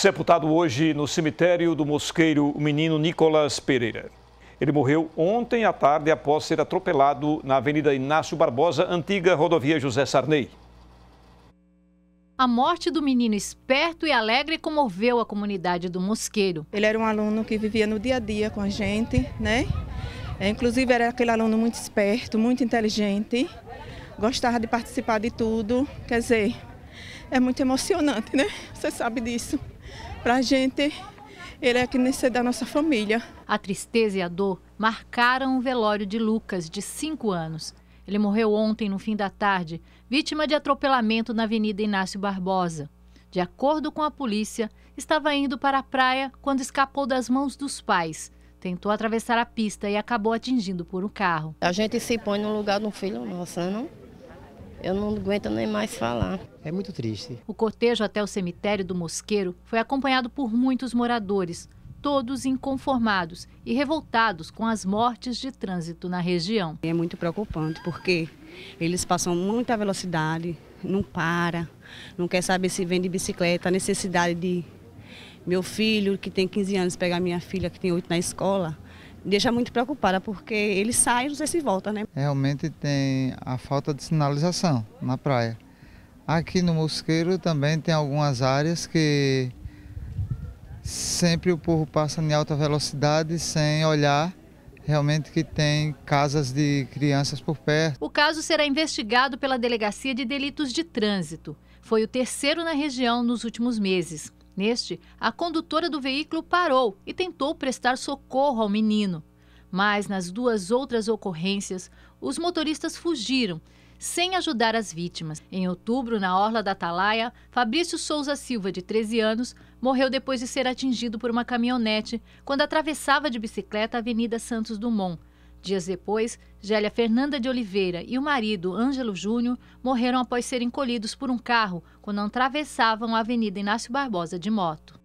Sepultado hoje no cemitério do Mosqueiro, o menino Nicolas Pereira. Ele morreu ontem à tarde após ser atropelado na Avenida Inácio Barbosa, antiga rodovia José Sarney. A morte do menino esperto e alegre comoveu a comunidade do Mosqueiro. Ele era um aluno que vivia no dia a dia com a gente, né? É, inclusive era aquele aluno muito esperto, muito inteligente, gostava de participar de tudo. Quer dizer, é muito emocionante, né? Você sabe disso. Para a gente, ele é que nem ser da nossa família. A tristeza e a dor marcaram o velório de Lucas, de 5 anos. Ele morreu ontem, no fim da tarde, vítima de atropelamento na Avenida Inácio Barbosa. De acordo com a polícia, estava indo para a praia quando escapou das mãos dos pais. Tentou atravessar a pista e acabou atingido por um carro. A gente se põe no lugar de um filho nosso, né, não? Eu não aguento nem mais falar. É muito triste. O cortejo até o cemitério do Mosqueiro foi acompanhado por muitos moradores, todos inconformados e revoltados com as mortes de trânsito na região. É muito preocupante porque eles passam muita velocidade, não para, não quer saber se vem de bicicleta, a necessidade de meu filho que tem 15 anos pegar minha filha que tem 8 na escola deixa muito preocupada, porque ele sai e não sei se volta, né? Realmente tem a falta de sinalização na praia. Aqui no Mosqueiro também tem algumas áreas que sempre o povo passa em alta velocidade sem olhar realmente que tem casas de crianças por perto. O caso será investigado pela Delegacia de Delitos de Trânsito. Foi o terceiro na região nos últimos meses. Neste, a condutora do veículo parou e tentou prestar socorro ao menino. Mas nas duas outras ocorrências, os motoristas fugiram, sem ajudar as vítimas. Em outubro, na Orla da Atalaia, Fabrício Souza Silva, de 13 anos, morreu depois de ser atingido por uma caminhonete quando atravessava de bicicleta a Avenida Santos Dumont Dias depois, Gélia Fernanda de Oliveira e o marido, Ângelo Júnior, morreram após serem colhidos por um carro quando atravessavam a Avenida Inácio Barbosa de moto.